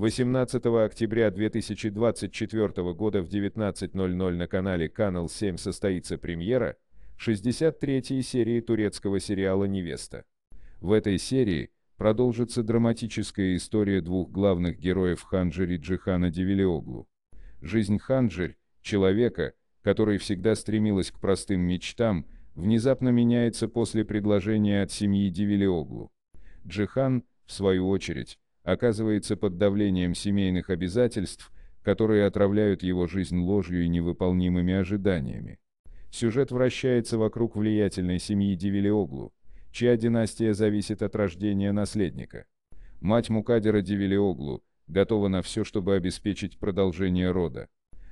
18 октября 2024 года в 19.00 на канале Канал 7 состоится премьера 63-й серии турецкого сериала «Невеста». В этой серии продолжится драматическая история двух главных героев Ханджери Джихана Девилиоглу. Жизнь Ханджерь, человека, который всегда стремилась к простым мечтам, внезапно меняется после предложения от семьи Девилиоглу. Джихан, в свою очередь, оказывается под давлением семейных обязательств, которые отравляют его жизнь ложью и невыполнимыми ожиданиями. Сюжет вращается вокруг влиятельной семьи Дивилиоглу, чья династия зависит от рождения наследника. Мать Мукадера Дивилиоглу готова на все, чтобы обеспечить продолжение рода.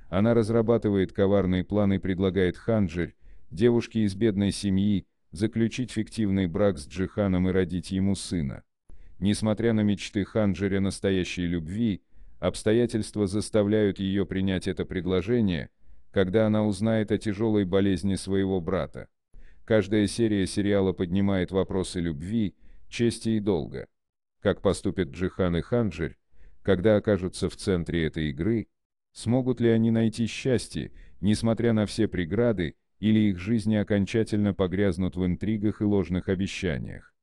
Она разрабатывает коварные планы и предлагает Ханджирь, девушке из бедной семьи, заключить фиктивный брак с Джиханом и родить ему сына. Несмотря на мечты Ханджери о настоящей любви, обстоятельства заставляют ее принять это предложение, когда она узнает о тяжелой болезни своего брата. Каждая серия сериала поднимает вопросы любви, чести и долга. Как поступят Джихан и Ханджерь, когда окажутся в центре этой игры, смогут ли они найти счастье, несмотря на все преграды, или их жизни окончательно погрязнут в интригах и ложных обещаниях.